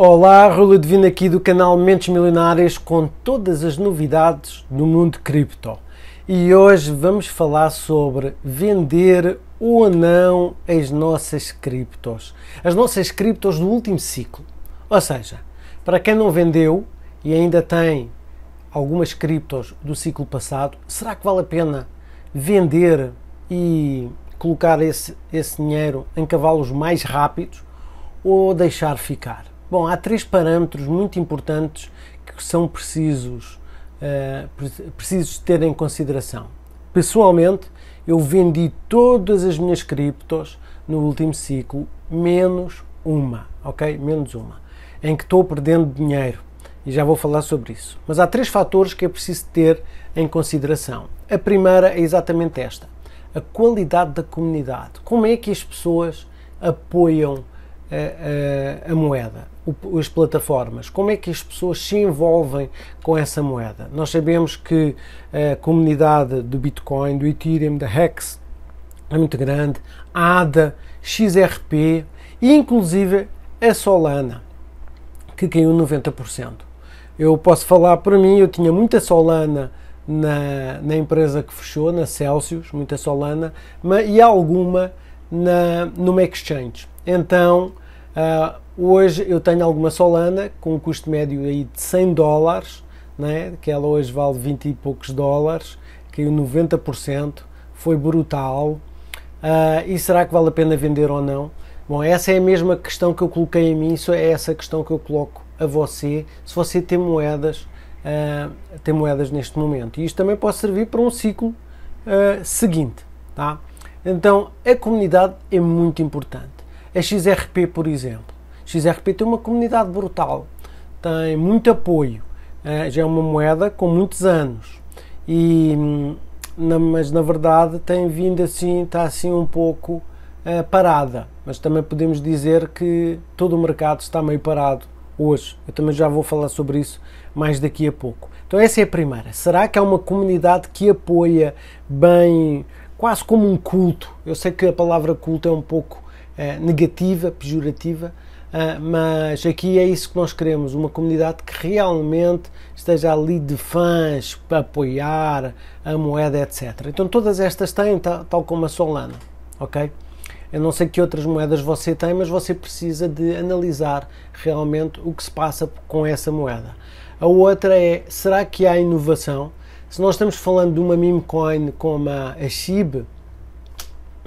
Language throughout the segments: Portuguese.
Olá, Rula Divino aqui do canal Mentes Milionárias com todas as novidades do mundo cripto. E hoje vamos falar sobre vender ou não as nossas criptos. As nossas criptos do último ciclo. Ou seja, para quem não vendeu e ainda tem algumas criptos do ciclo passado, será que vale a pena vender e colocar esse, esse dinheiro em cavalos mais rápidos ou deixar ficar? Bom, há três parâmetros muito importantes que são precisos, uh, precisos ter em consideração. Pessoalmente, eu vendi todas as minhas criptos no último ciclo, menos uma, ok? Menos uma, em que estou perdendo dinheiro e já vou falar sobre isso. Mas há três fatores que é preciso ter em consideração. A primeira é exatamente esta: a qualidade da comunidade. Como é que as pessoas apoiam a, eh, a, eh, a moeda? as plataformas? Como é que as pessoas se envolvem com essa moeda? Nós sabemos que a comunidade do Bitcoin, do Ethereum, da Hex é muito grande, ADA, XRP e inclusive a Solana, que caiu 90%. Eu posso falar para mim, eu tinha muita Solana na, na empresa que fechou, na Celsius, muita Solana, mas, e alguma na, numa exchange. Então, Uh, hoje eu tenho alguma Solana com um custo médio aí de 100 dólares, né? que ela hoje vale 20 e poucos dólares, caiu 90%, foi brutal. Uh, e será que vale a pena vender ou não? Bom, essa é a mesma questão que eu coloquei a mim, isso é essa questão que eu coloco a você, se você tem moedas, uh, tem moedas neste momento. E isto também pode servir para um ciclo uh, seguinte, tá? Então, a comunidade é muito importante. A XRP, por exemplo. XRP tem uma comunidade brutal, tem muito apoio, é, já é uma moeda com muitos anos, e, mas na verdade tem vindo assim, está assim um pouco é, parada, mas também podemos dizer que todo o mercado está meio parado hoje, eu também já vou falar sobre isso mais daqui a pouco. Então essa é a primeira, será que há uma comunidade que apoia bem, quase como um culto, eu sei que a palavra culto é um pouco eh, negativa, pejorativa, ah, mas aqui é isso que nós queremos: uma comunidade que realmente esteja ali de fãs, para apoiar a moeda, etc. Então, todas estas têm, tal, tal como a Solana, ok? Eu não sei que outras moedas você tem, mas você precisa de analisar realmente o que se passa com essa moeda. A outra é: será que há inovação? Se nós estamos falando de uma meme coin como a SHIB,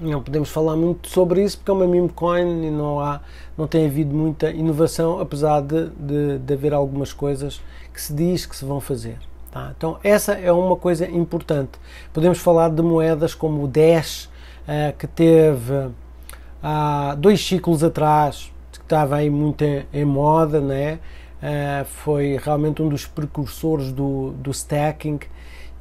não podemos falar muito sobre isso porque é uma meme coin e não há não tem havido muita inovação apesar de, de, de haver algumas coisas que se diz que se vão fazer tá? então essa é uma coisa importante podemos falar de moedas como o Dash uh, que teve há uh, dois ciclos atrás que estava aí muito em, em moda né uh, foi realmente um dos precursores do, do stacking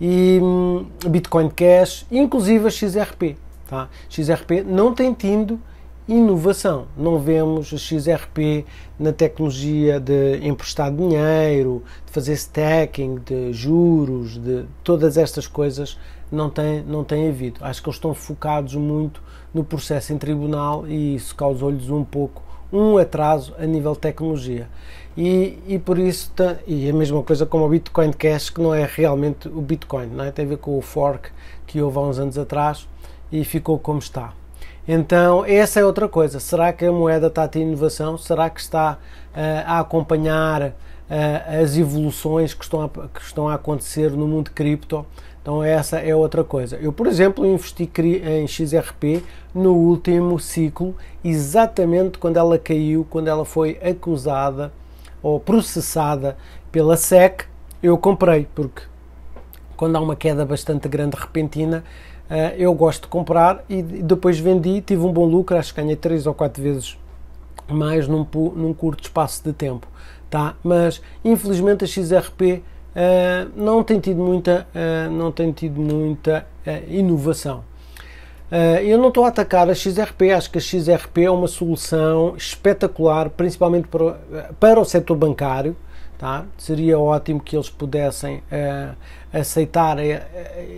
e um, Bitcoin Cash, inclusive a XRP. Tá? XRP não tem tido inovação. Não vemos a XRP na tecnologia de emprestar dinheiro, de fazer stacking, de juros, de todas estas coisas não tem, não tem havido. Acho que eles estão focados muito no processo em tribunal e isso causou-lhes um pouco um atraso a nível de tecnologia. E, e por isso, e a mesma coisa como o Bitcoin Cash, que não é realmente o Bitcoin, não é? tem a ver com o fork que houve há uns anos atrás, e ficou como está. Então, essa é outra coisa. Será que a moeda está a ter inovação? Será que está uh, a acompanhar uh, as evoluções que estão, a, que estão a acontecer no mundo cripto? Então, essa é outra coisa. Eu, por exemplo, investi em XRP no último ciclo, exatamente quando ela caiu, quando ela foi acusada ou processada pela SEC. Eu comprei, porque quando há uma queda bastante grande repentina, eh, eu gosto de comprar e depois vendi, tive um bom lucro, acho que ganhei 3 ou 4 vezes mais num, num curto espaço de tempo. Tá? Mas infelizmente a XRP uh, eh, não tem tido muita, uh, não tem tido muita uh, inovação. eu não estou a atacar a XRP, acho que a XRP é uma solução espetacular, principalmente para, para o setor bancário Tá? Seria ótimo que eles pudessem uh, aceitar eh,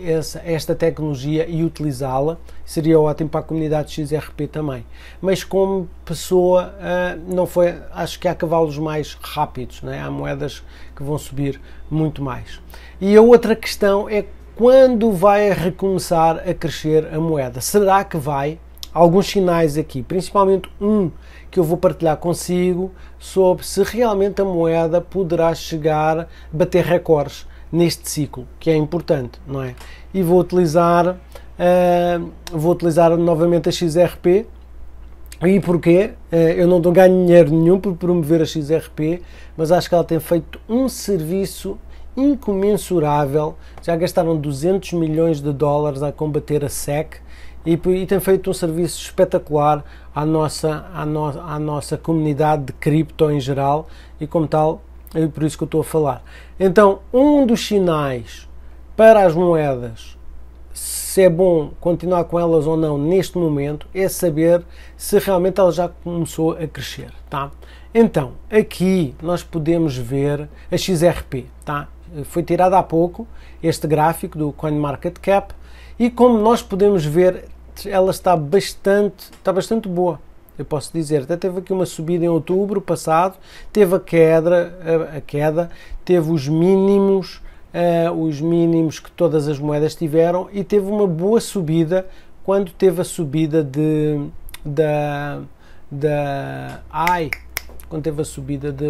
essa, esta tecnologia e utilizá-la, seria ótimo para a comunidade XRP também. Mas como pessoa, uh, não foi, acho que há cavalos mais rápidos, né? há moedas que vão subir muito mais. E a outra questão é quando vai recomeçar a crescer a moeda? Será que vai? Alguns sinais aqui, principalmente um que eu vou partilhar consigo sobre se realmente a moeda poderá chegar, a bater recordes neste ciclo, que é importante, não é? E vou utilizar, uh, vou utilizar novamente a XRP. E porquê? Uh, eu não dou ganho dinheiro nenhum por promover a XRP, mas acho que ela tem feito um serviço incomensurável. Já gastaram 200 milhões de dólares a combater a SEC e, e tem feito um serviço espetacular à nossa, à, no, à nossa comunidade de cripto em geral e como tal é por isso que eu estou a falar. Então, um dos sinais para as moedas se é bom continuar com elas ou não neste momento é saber se realmente ela já começou a crescer, tá? Então, aqui nós podemos ver a XRP, tá? Foi tirada há pouco este gráfico do CoinMarketCap e como nós podemos ver, ela está bastante, está bastante boa. Eu posso dizer, até teve aqui uma subida em outubro passado, teve a queda, a, a queda teve os mínimos, uh, os mínimos que todas as moedas tiveram e teve uma boa subida quando teve a subida de da da ai, quando teve a subida de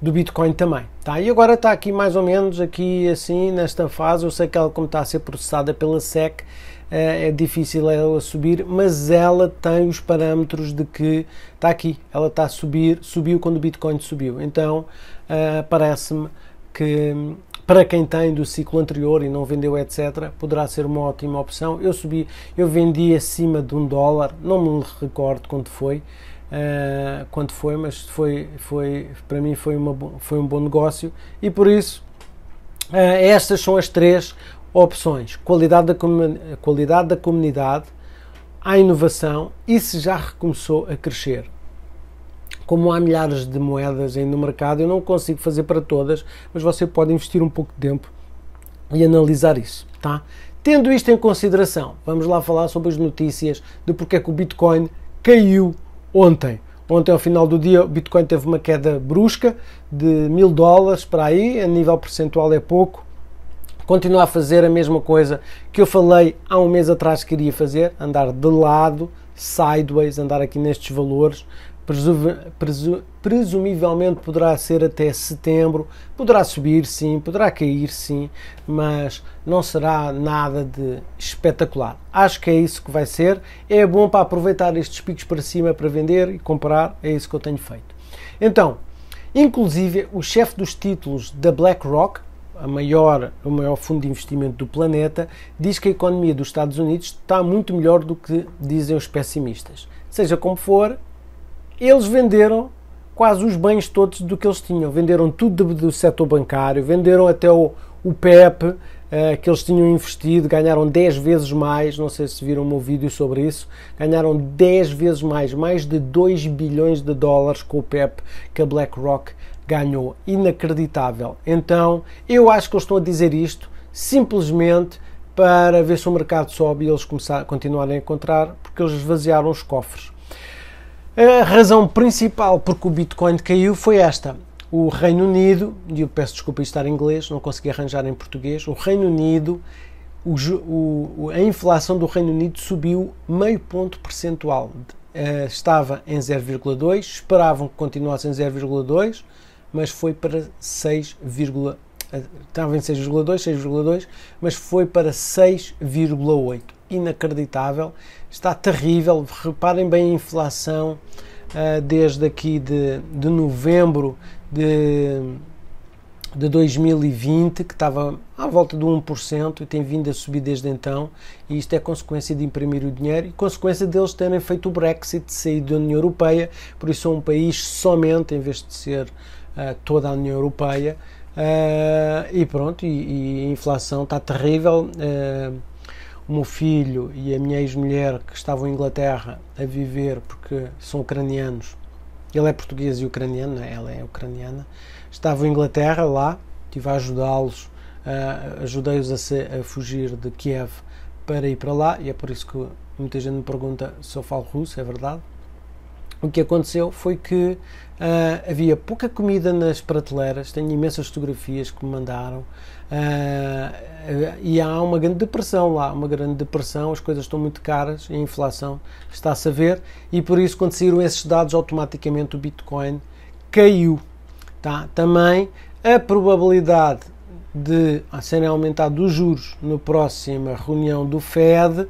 do Bitcoin também. Tá? E agora está aqui mais ou menos aqui assim nesta fase. Eu sei que ela como está a ser processada pela SEC eh, é difícil ela subir, mas ela tem os parâmetros de que está aqui. Ela está a subir, subiu quando o Bitcoin subiu. Então uh, parece-me que hum, para quem tem do ciclo anterior e não vendeu, etc., poderá ser uma ótima opção. Eu subi, eu vendi acima de um dólar, não me recordo quanto foi uh, quanto foi, mas foi, foi, para mim foi, uma, foi um bom negócio e por isso uh, estas são as três opções: qualidade da, qualidade da comunidade, a inovação e se já recomeçou a crescer. Como há milhares de moedas aí no mercado, eu não consigo fazer para todas, mas você pode investir um pouco de tempo e analisar isso, tá? Tendo isto em consideração, vamos lá falar sobre as notícias de porque é que o Bitcoin caiu ontem. Ontem, ao final do dia, o Bitcoin teve uma queda brusca de mil dólares para aí, a nível percentual é pouco. Continua a fazer a mesma coisa que eu falei há um mês atrás que queria fazer, andar de lado, sideways, andar aqui nestes valores, presumivelmente poderá ser até setembro, poderá subir sim, poderá cair sim, mas não será nada de espetacular. Acho que é isso que vai ser. É bom para aproveitar estes picos para cima para vender e comprar, é isso que eu tenho feito. Então, inclusive o chefe dos títulos da BlackRock, a maior, o maior fundo de investimento do planeta, diz que a economia dos Estados Unidos está muito melhor do que dizem os pessimistas. Seja como for, eles venderam quase os bens todos do que eles tinham. Venderam tudo do, do setor bancário, venderam até o, o PEP uh, eh, que eles tinham investido, ganharam 10 vezes mais. Não sei se viram o meu vídeo sobre isso. Ganharam 10 vezes mais, mais de 2 bilhões de dólares com o PEP que a BlackRock ganhou. Inacreditável. Então, eu acho que eles estão a dizer isto simplesmente para ver se o mercado sobe e eles começar, continuarem a encontrar, porque eles esvaziaram os cofres. A razão principal porque o Bitcoin caiu foi esta. O Reino Unido, e eu peço desculpa estar em inglês, não consegui arranjar em português, o Reino Unido, o, o, a inflação do Reino Unido subiu meio ponto percentual. Uh, estava em 0,2, esperavam que continuasse em 0,2, mas foi para 6, eh, estava em 6,2, 6,2, mas foi para 6,8 inacreditável, está terrível. Reparem bem a inflação uh, desde aqui de, de novembro de, de 2020, que estava à volta de 1% e tem vindo a subir desde então. E isto é consequência de imprimir o dinheiro e consequência deles terem feito o Brexit, saído da União Europeia. Por isso, é um país somente, em vez de ser uh, toda a União Europeia. Uh, e pronto, e, e, a inflação está terrível. Uh, o meu filho e a minha ex-mulher que estavam em Inglaterra a viver porque são ucranianos. Ele é português e ucraniano, é? ela é ucraniana. Estavam em Inglaterra lá, estive a ajudá-los, uh, ajudei-os a, a, fugir de Kiev para ir para lá e é por isso que muita gente me pergunta se eu falo russo, é verdade o que aconteceu foi que uh, havia pouca comida nas prateleiras, tenho imensas fotografias que me mandaram, uh, e há uma grande depressão lá, uma grande depressão, as coisas estão muito caras, a inflação está-se a ver, e por isso quando saíram esses dados, automaticamente o Bitcoin caiu. Tá? Também a probabilidade de ah, serem aumentados os juros na próxima reunião do FED uh,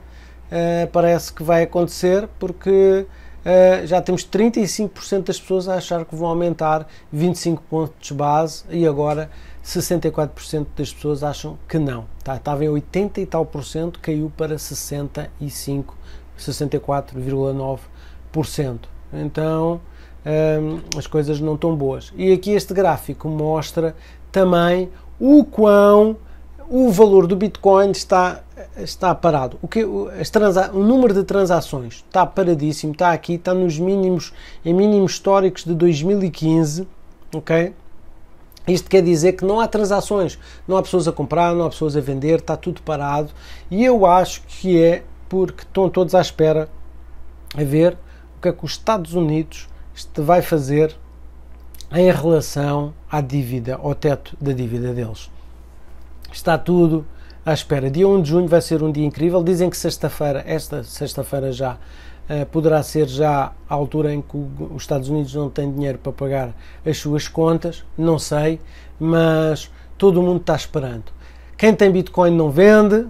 parece que vai acontecer, porque eh, já temos 35% das pessoas a achar que vão aumentar 25 pontos base e agora 64% das pessoas acham que não. Tá? Estava em 80 e tal por cento, caiu para 65, 64,9%. Então ehm, as coisas não estão boas. E aqui este gráfico mostra também o quão o valor do Bitcoin está, está parado. O, que, as transa, o número de transações está paradíssimo, está aqui, está nos mínimos, em mínimos históricos de 2015, ok? Isto quer dizer que não há transações, não há pessoas a comprar, não há pessoas a vender, está tudo parado. E eu acho que é porque estão todos à espera a ver o que é que os Estados Unidos vai fazer em relação à dívida, ao teto da dívida deles. Está tudo à espera. Dia 1 de junho vai ser um dia incrível. Dizem que sexta-feira, esta sexta-feira já, uh, poderá ser já a altura em que os Estados Unidos não têm dinheiro para pagar as suas contas. Não sei, mas todo mundo está esperando. Quem tem Bitcoin não vende,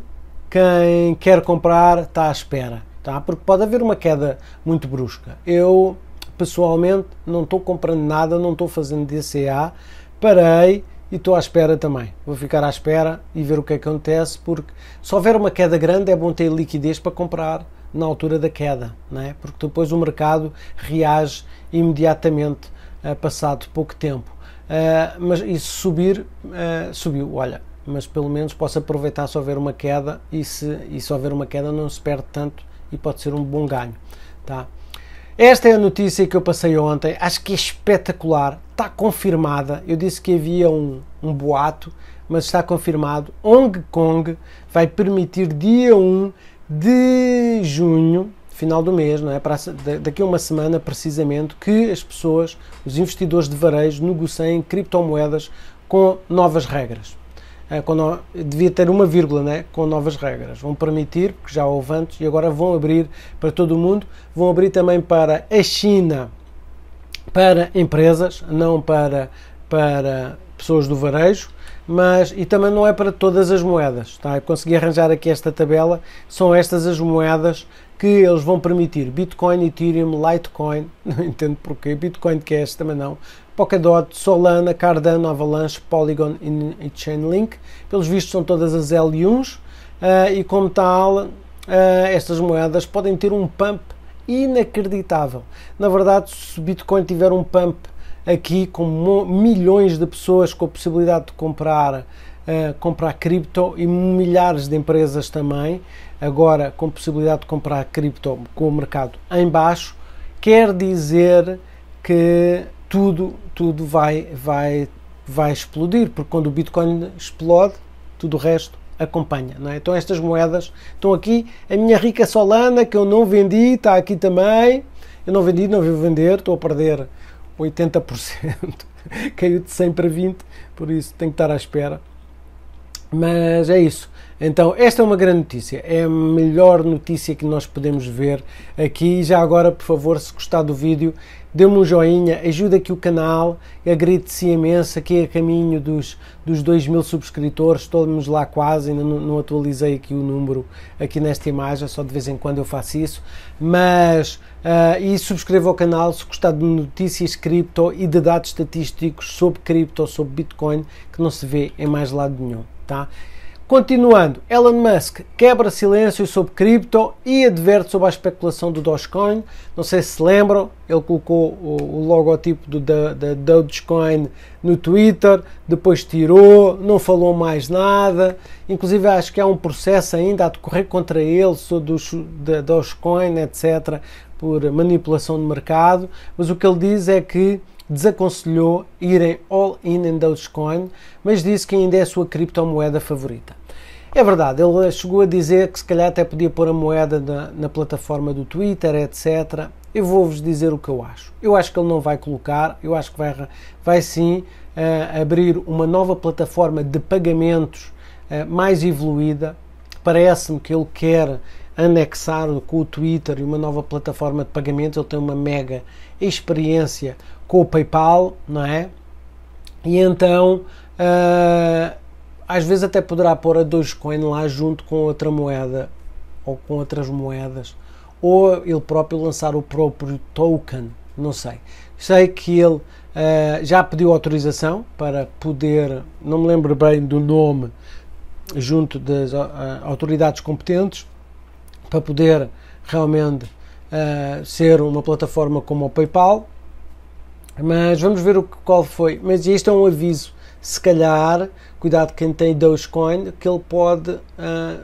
quem quer comprar está à espera, tá? porque pode haver uma queda muito brusca. Eu, pessoalmente, não estou comprando nada, não estou fazendo DCA, parei e estou à espera também. Vou ficar à espera e ver o é que acontece, porque se houver uma queda grande é bom ter liquidez para comprar na altura da queda, não é? porque depois o mercado reage imediatamente, a eh, passado pouco tempo. Uh, mas e se subir, uh, subiu, olha, mas pelo menos posso aproveitar se houver uma queda e se, e se houver uma queda não se perde tanto e pode ser um bom ganho. Tá? Esta é a notícia que eu passei ontem, acho que é espetacular, está confirmada. Eu disse que havia um, um boato, mas está confirmado. Hong Kong vai permitir dia 1 de junho, final do mês, não é? Para, daqui a uma semana precisamente, que as pessoas, os investidores de varejo, negociem criptomoedas com novas regras. É, devia ter uma vírgula, né? com novas regras. Vão permitir, porque já houve antes, e agora vão abrir para todo o mundo, vão abrir também para a China, para empresas, não para, para pessoas do varejo, mas e também não é para todas as moedas. Tá? Eu consegui arranjar aqui esta tabela, são estas as moedas que eles vão permitir Bitcoin, Ethereum, Litecoin, não entendo porquê, Bitcoin que é esta, também não, Polkadot, Solana, Cardano, Avalanche, Polygon e Chainlink. Pelos vistos são todas as L1s uh, eh, e como tal uh, estas moedas podem ter um pump inacreditável. Na verdade, se Bitcoin tiver um pump aqui com milhões de pessoas com a possibilidade de comprar uh, comprar cripto e milhares de empresas também agora com possibilidade de comprar cripto com o mercado em baixo quer dizer que tudo, tudo vai, vai, vai explodir, porque quando o Bitcoin explode, tudo o resto acompanha. Não é? Então estas moedas estão aqui. A minha rica Solana, que eu não vendi, está aqui também. Eu não vendi, não vou vender, estou a perder 80%. Caiu de 100 para 20, por isso tenho que estar à espera. Mas é isso. Então, esta é uma grande notícia, é a melhor notícia que nós podemos ver aqui. Já agora, por favor, se gostar do vídeo, dê-me um joinha, ajuda aqui o canal, agradeço imenso, aqui é a caminho dos, dos 2 mil subscritores, estamos lá quase, ainda não, não atualizei aqui o número aqui nesta imagem, só de vez em quando eu faço isso, mas Uh, e subscreva o canal se gostar de notícias cripto e de dados estatísticos sobre cripto, sobre Bitcoin, que não se vê em mais lado nenhum, tá? Continuando, Elon Musk quebra silêncio sobre cripto e adverte sobre a especulação do Dogecoin. Não sei se lembram, ele colocou o, o logotipo do, da, da Dogecoin no Twitter, depois tirou, não falou mais nada. Inclusive, acho que há um processo ainda a decorrer contra ele sobre do, da Dogecoin, etc., por manipulação de mercado. Mas o que ele diz é que desaconselhou irem all in em Dogecoin, mas disse que ainda é a sua criptomoeda favorita. É verdade, ele chegou a dizer que se calhar até podia pôr a moeda na, na plataforma do Twitter, etc. Eu vou-vos dizer o que eu acho. Eu acho que ele não vai colocar, eu acho que vai, vai sim uh, abrir uma nova plataforma de pagamentos uh, mais evoluída. Parece-me que ele quer anexar com o Twitter e uma nova plataforma de pagamentos. Ele tem uma mega experiência com o PayPal, não é? E então uh, às vezes até poderá pôr a Dogecoin lá junto com outra moeda ou com outras moedas, ou ele próprio lançar o próprio token, não sei. Sei que ele uh, já pediu autorização para poder, não me lembro bem do nome, junto das uh, autoridades competentes, para poder realmente uh, ser uma plataforma como o PayPal, mas vamos ver o que, qual foi. Mas este é um aviso. Se calhar, cuidado quem tem Dogecoin, que ele pode, uh,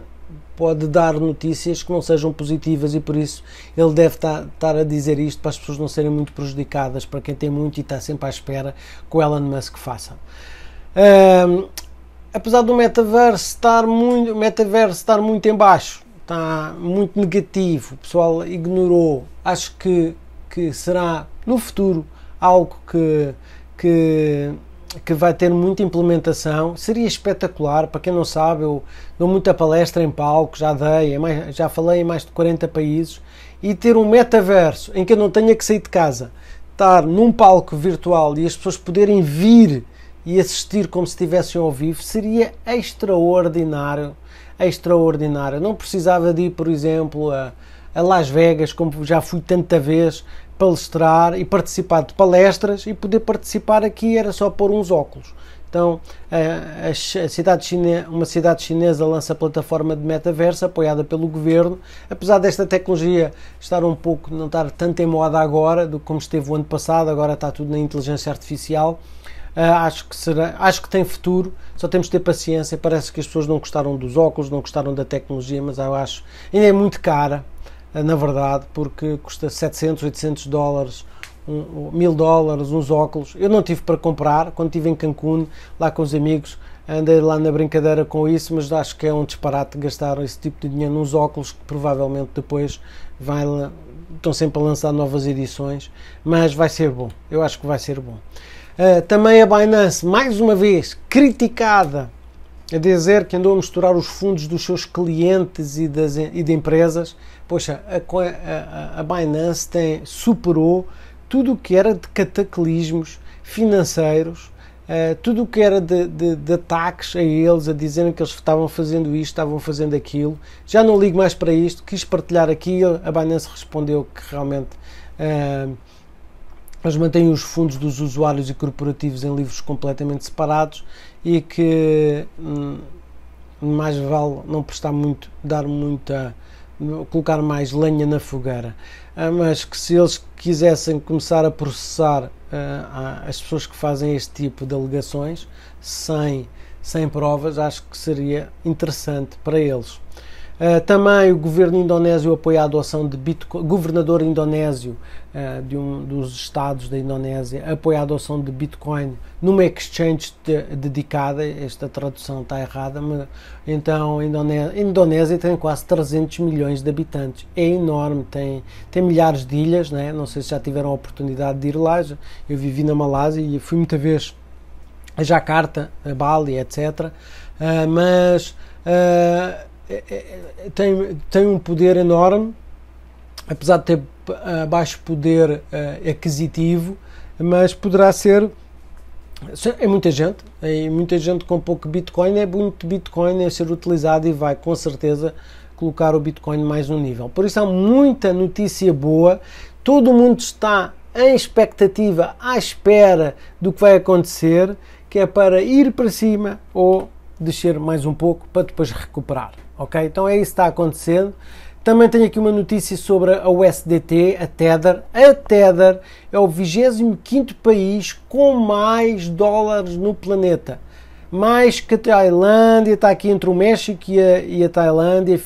pode dar notícias que não sejam positivas e por isso ele deve estar a dizer isto para as pessoas não serem muito prejudicadas, para quem tem muito e está sempre à espera que o Elon Musk faça. Uh, apesar do metaverso estar muito, metaverso estar muito em baixo, está muito negativo, o pessoal ignorou, acho que, que será no futuro algo que, que, que vai ter muita implementação. Seria espetacular, para quem não sabe, eu dou muita palestra em palco, já dei, já falei em mais de 40 países, e ter um metaverso em que eu não tenha que sair de casa, estar num palco virtual e as pessoas poderem vir e assistir como se estivessem ao vivo, seria extraordinário, extraordinário. Não precisava de ir, por exemplo, a, a Las Vegas, como já fui tanta vez, palestrar e participar de palestras e poder participar aqui era só pôr uns óculos. Então, a, cidade chinesa, uma cidade chinesa lança a plataforma de metaverso apoiada pelo governo. Apesar desta tecnologia estar um pouco, não estar tanto em moda agora do como esteve o ano passado, agora está tudo na inteligência artificial. Uh, acho, que será, acho que tem futuro, só temos de ter paciência. Parece que as pessoas não gostaram dos óculos, não gostaram da tecnologia, mas eu acho ainda é muito cara eh, na verdade, porque custa 700, 800 dólares, um, mil dólares, uns óculos. Eu não tive para comprar quando estive em Cancún, lá com os amigos, andei lá na brincadeira com isso, mas acho que é um disparate gastar esse tipo de dinheiro nos óculos que provavelmente depois vai, estão sempre a lançar novas edições, mas vai ser bom, eu acho que vai ser bom. Uh, também a Binance, mais uma vez, criticada a dizer que andou a misturar os fundos dos seus clientes e, das, e de empresas. Poxa, a, a, a Binance tem, superou tudo o que era de cataclismos financeiros, uh, tudo o que era de, de, de, ataques a eles, a dizerem que eles estavam fazendo isto, estavam fazendo aquilo. Já não ligo mais para isto, quis partilhar aqui, a Binance respondeu que realmente. Uh, eles mantêm os fundos dos usuários e corporativos em livros completamente separados e que hum, mais vale não prestar muito, dar muita, colocar mais lenha na fogueira. Ah, mas que se eles quisessem começar a processar uh, as pessoas que fazem este tipo de alegações sem, sem provas, acho que seria interessante para eles. Uh, também o governo indonésio apoia a adoção de Bitcoin, governador indonésio uh, de um dos estados da Indonésia apoia a adoção de Bitcoin numa exchange de, dedicada, esta tradução está errada, mas então a Indonésia, Indonésia tem quase 300 milhões de habitantes, é enorme, tem, tem milhares de ilhas, né? não sei se já tiveram a oportunidade de ir lá, eu vivi na Malásia e fui muita vez a Jakarta, a Bali, etc. Uh, eh, mas... Uh, é, é, é, tem, tem um poder enorme, apesar de ter uh, baixo poder uh, aquisitivo, mas poderá ser. É muita gente, é muita gente com pouco Bitcoin, é muito Bitcoin a ser utilizado e vai com certeza colocar o Bitcoin mais um nível. Por isso há muita notícia boa, todo mundo está em expectativa, à espera do que vai acontecer, que é para ir para cima ou descer mais um pouco para depois recuperar. Ok? Então é isso que está acontecendo. Também tenho aqui uma notícia sobre a USDT, a Tether. A Tether é o 25 país com mais dólares no planeta. Mais que a Tailândia, está aqui entre o México e a, e a Tailândia,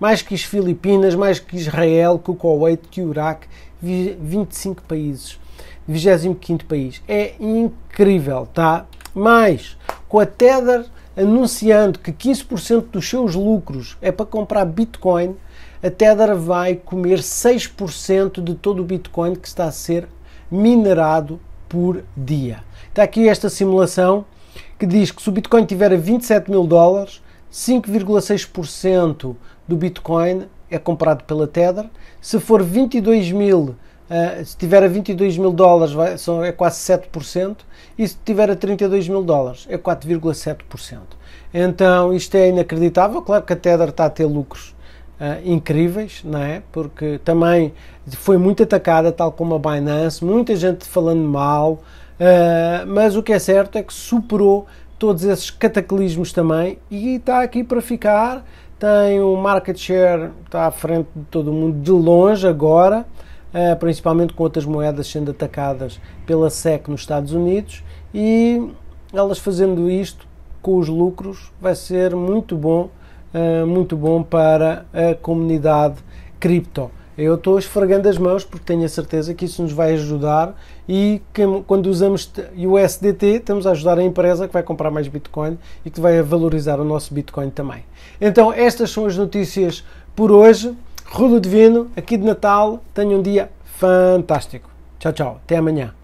mais que as Filipinas, mais que Israel, que o Kuwait, que o Iraque, 25 países. 25 país. É incrível, tá? Mas com a Tether anunciando que 15% dos seus lucros é para comprar Bitcoin, a Tether vai comer 6% de todo o Bitcoin que está a ser minerado por dia. Está aqui esta simulação que diz que se o Bitcoin tiver a 27 mil dólares, 5,6% do Bitcoin é comprado pela Tether. Se for 22 mil eh, se tiver a 22 mil dólares vai, são, é quase 7%, e se tiver a 32 mil dólares é 4,7%. Então isto é inacreditável. Claro que a Tether está a ter lucros uh, incríveis, não é? Porque também foi muito atacada, tal como a Binance, muita gente falando mal, uh, mas o que é certo é que superou todos esses cataclismos também e está aqui para ficar. Tem um market share, está à frente de todo mundo, de longe agora. Eh, principalmente com outras moedas sendo atacadas pela SEC nos Estados Unidos, e elas fazendo isto com os lucros vai ser muito bom, eh, muito bom para a comunidade cripto. Eu estou esfregando as mãos porque tenho a certeza que isso nos vai ajudar e que, quando usamos o SDT estamos a ajudar a empresa que vai comprar mais Bitcoin e que vai valorizar o nosso Bitcoin também. Então estas são as notícias por hoje. Rulo Divino, aqui de Natal. Tenha um dia fantástico. Tchau, tchau. Até amanhã.